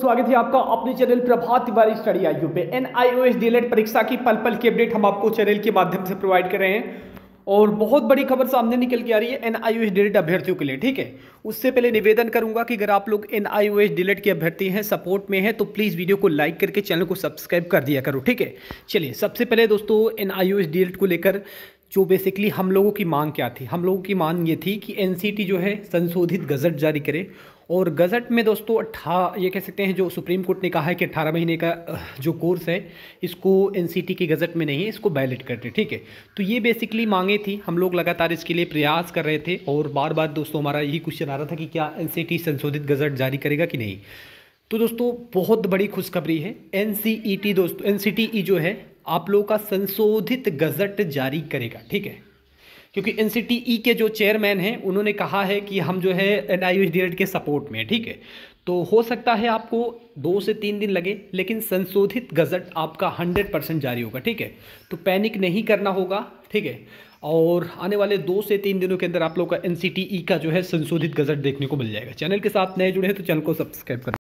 स्वागत है आपका अपने चैनल प्रभात तिवारी स्टडी आई यू पे N I O S DElEd परीक्षा की पल पल की अपडेट हम आपको चैनल के माध्यम से प्रोवाइड कर रहे हैं और बहुत बड़ी खबर सामने निकल के आ रही है एन आई ओ एस डीलेट अभ्यर्थियों के लिए ठीक है उससे पहले निवेदन करूंगा कि अगर आप लोग एन आई ओ एस डीलेट के अभ्यर्थी हैं सपोर्ट में हैं तो प्लीज़ वीडियो को लाइक करके चैनल को सब्सक्राइब कर दिया करो ठीक है चलिए सबसे पहले दोस्तों एन आई ओ एस डीलेट को लेकर जो बेसिकली हम लोगों की मांग क्या थी हम लोगों की मांग ये थी कि एन जो है संशोधित गजट जारी करे और गज़ट में दोस्तों अट्ठा ये कह सकते हैं जो सुप्रीम कोर्ट ने कहा है कि अट्ठारह महीने का जो कोर्स है इसको एन की गज़ट में नहीं है इसको बैलेट करते ठीक है तो ये बेसिकली मांगे थी हम लोग लगातार इसके लिए प्रयास कर रहे थे और बार बार दोस्तों हमारा यही क्वेश्चन आ रहा था कि क्या एन संशोधित गज़ट जारी करेगा कि नहीं तो दोस्तों बहुत बड़ी खुशखबरी है एन दोस्तों एन जो है आप लोगों का संशोधित गज़ट जारी करेगा ठीक है क्योंकि एन e के जो चेयरमैन हैं उन्होंने कहा है कि हम जो है एन आई के सपोर्ट में ठीक है तो हो सकता है आपको दो से तीन दिन लगे लेकिन संशोधित गजट आपका हंड्रेड परसेंट जारी होगा ठीक है तो पैनिक नहीं करना होगा ठीक है और आने वाले दो से तीन दिनों के अंदर आप लोग का एन e का जो है संशोधित गजट देखने को मिल जाएगा चैनल के साथ नए जुड़े हैं तो चैनल को सब्सक्राइब करें